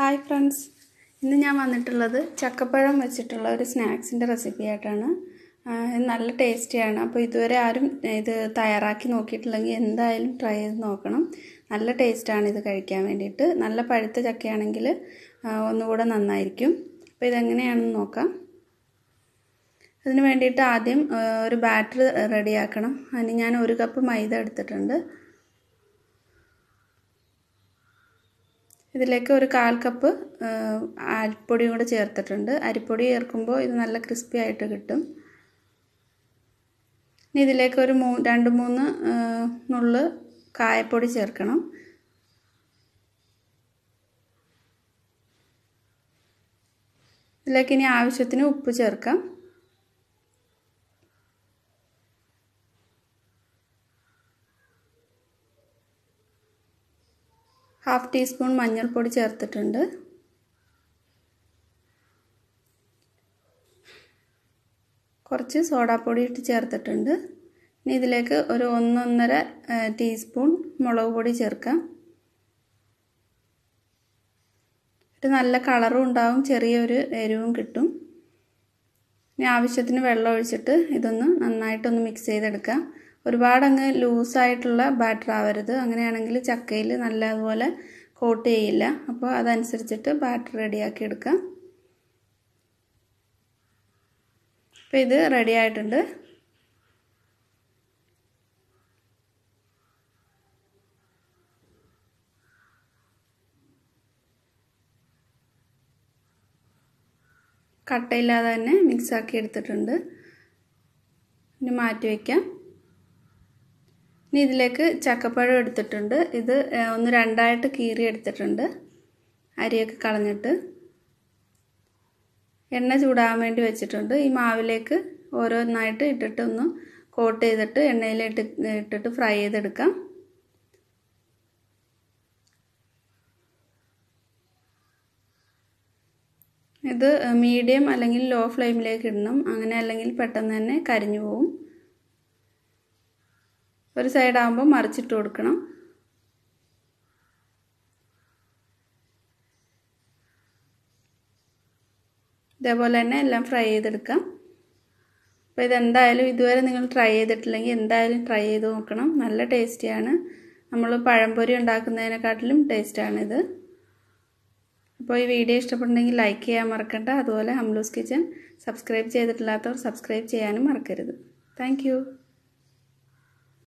hi friends ഇന്ന് ഞാൻ വന്നിട്ടുള്ളത് ചക്കപ്പഴം വെച്ചിട്ടുള്ള ഒരു സ്നാക്സിൻ്റെ റെസിപ്പി ആയിട്ടാണ് നല്ല ടേസ്റ്റിയാണ് അപ്പോൾ ഇതുവരെ ആരും ഇത് തയ്യാറാക്കി നോക്കിയിട്ടില്ലെങ്കിൽ എന്തായാലും ട്രൈ ചെയ്ത് നോക്കണം നല്ല ടേസ്റ്റാണ് ഇത് കഴിക്കാൻ വേണ്ടിയിട്ട് നല്ല പഴുത്ത ചക്കയാണെങ്കിൽ ഒന്നുകൂടെ നന്നായിരിക്കും അപ്പോൾ ഇതെങ്ങനെയാണെന്ന് നോക്കാം അതിന് വേണ്ടിയിട്ട് ആദ്യം ഒരു ബാറ്റർ റെഡിയാക്കണം അതിന് ഞാൻ ഒരു കപ്പ് മൈദ എടുത്തിട്ടുണ്ട് ഇതിലേക്ക് ഒരു കാൽ കപ്പ് അരിപ്പൊടിയും കൂടെ ചേർത്തിട്ടുണ്ട് അരിപ്പൊടി ചേർക്കുമ്പോൾ ഇത് നല്ല ക്രിസ്പി ആയിട്ട് കിട്ടും ഇനി ഇതിലേക്ക് ഒരു മൂ രണ്ട് മൂന്ന് നുള്ള് കായപ്പൊടി ചേർക്കണം ഇതിലേക്ക് ഇനി ആവശ്യത്തിന് ഉപ്പ് ചേർക്കാം ഹാഫ് ടീസ്പൂൺ മഞ്ഞൾപ്പൊടി ചേർത്തിട്ടുണ്ട് കുറച്ച് സോഡാപ്പൊടി ഇട്ട് ചേർത്തിട്ടുണ്ട് ഇനി ഇതിലേക്ക് ഒരു ഒന്നൊന്നര ടീസ്പൂൺ മുളക് പൊടി ചേർക്കാം ഒരു നല്ല കളറും ഉണ്ടാവും ചെറിയൊരു എരിവും കിട്ടും ഇനി ആവശ്യത്തിന് വെള്ളം ഒഴിച്ചിട്ട് ഇതൊന്ന് നന്നായിട്ടൊന്ന് മിക്സ് ചെയ്തെടുക്കാം ഒരുപാട് അങ്ങ് ലൂസായിട്ടുള്ള ബാറ്റർ ആവരുത് അങ്ങനെയാണെങ്കിൽ ചക്കയിൽ നല്ലതുപോലെ കോട്ട് ചെയ്യില്ല അപ്പോൾ അതനുസരിച്ചിട്ട് ബാറ്റർ റെഡിയാക്കി എടുക്കാം അപ്പോൾ ഇത് റെഡി ആയിട്ടുണ്ട് കട്ടയില്ലാതെ തന്നെ മിക്സാക്കി എടുത്തിട്ടുണ്ട് ഇനി മാറ്റി വയ്ക്കാം ഇനി ഇതിലേക്ക് ചക്കപ്പഴം എടുത്തിട്ടുണ്ട് ഇത് ഒന്ന് രണ്ടായിട്ട് കീറി എടുത്തിട്ടുണ്ട് അരിയൊക്കെ കളഞ്ഞിട്ട് എണ്ണ ചൂടാകാൻ വേണ്ടി വെച്ചിട്ടുണ്ട് ഈ മാവിലേക്ക് ഓരോന്നായിട്ട് ഇട്ടിട്ട് ഒന്ന് കോട്ട് ചെയ്തിട്ട് എണ്ണയിലിട്ട് ഇട്ടിട്ട് ഫ്രൈ ചെയ്തെടുക്കാം ഇത് മീഡിയം അല്ലെങ്കിൽ ലോ ഫ്ലെയിമിലേക്ക് ഇടണം അങ്ങനെ അല്ലെങ്കിൽ പെട്ടെന്ന് തന്നെ കരിഞ്ഞു പോകും ഒരു സൈഡാകുമ്പോൾ മറിച്ചിട്ട് കൊടുക്കണം ഇതേപോലെ തന്നെ എല്ലാം ഫ്രൈ ചെയ്തെടുക്കാം അപ്പോൾ ഇതെന്തായാലും ഇതുവരെ നിങ്ങൾ ട്രൈ ചെയ്തിട്ടില്ലെങ്കിൽ എന്തായാലും ട്രൈ ചെയ്ത് നോക്കണം നല്ല ടേസ്റ്റിയാണ് നമ്മൾ പഴംപൊരി ഉണ്ടാക്കുന്നതിനെക്കാട്ടിലും ടേസ്റ്റാണിത് അപ്പോൾ ഈ വീഡിയോ ഇഷ്ടപ്പെട്ടെങ്കിൽ ലൈക്ക് ചെയ്യാൻ മറക്കണ്ട അതുപോലെ ഹംലൂസ് കിച്ചൻ സബ്സ്ക്രൈബ് ചെയ്തിട്ടില്ലാത്തവർ സബ്സ്ക്രൈബ് ചെയ്യാനും മറക്കരുത് താങ്ക്